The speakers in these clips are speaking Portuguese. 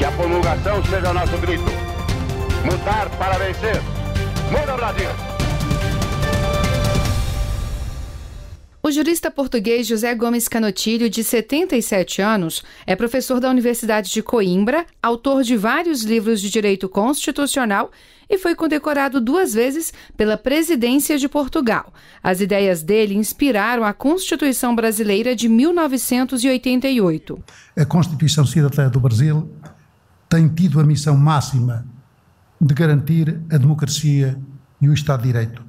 Que a promulgação seja o nosso grito. Mudar para vencer. Muda Brasil! O jurista português José Gomes Canotilho, de 77 anos, é professor da Universidade de Coimbra, autor de vários livros de direito constitucional e foi condecorado duas vezes pela presidência de Portugal. As ideias dele inspiraram a Constituição Brasileira de 1988. A Constituição Cidadã do Brasil tem tido a missão máxima de garantir a democracia e o Estado de Direito.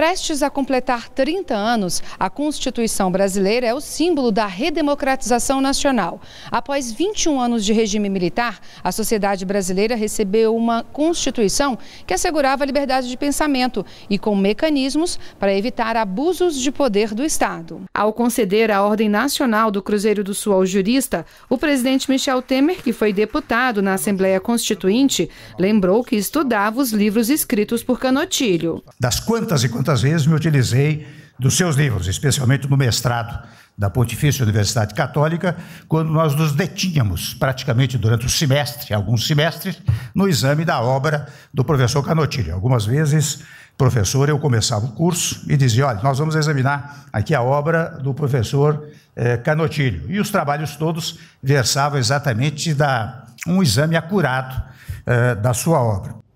Prestes a completar 30 anos, a Constituição brasileira é o símbolo da redemocratização nacional. Após 21 anos de regime militar, a sociedade brasileira recebeu uma Constituição que assegurava a liberdade de pensamento e com mecanismos para evitar abusos de poder do Estado. Ao conceder a Ordem Nacional do Cruzeiro do Sul ao jurista, o presidente Michel Temer, que foi deputado na Assembleia Constituinte, lembrou que estudava os livros escritos por Canotilho. Das quantas e quantas muitas vezes me utilizei dos seus livros, especialmente no mestrado da Pontifícia Universidade Católica, quando nós nos detínhamos praticamente durante o semestre, alguns semestres, no exame da obra do professor Canotilho. Algumas vezes, professor, eu começava o curso e dizia: olha, nós vamos examinar aqui a obra do professor eh, Canotilho. E os trabalhos todos versavam exatamente da um exame acurado eh, da sua obra.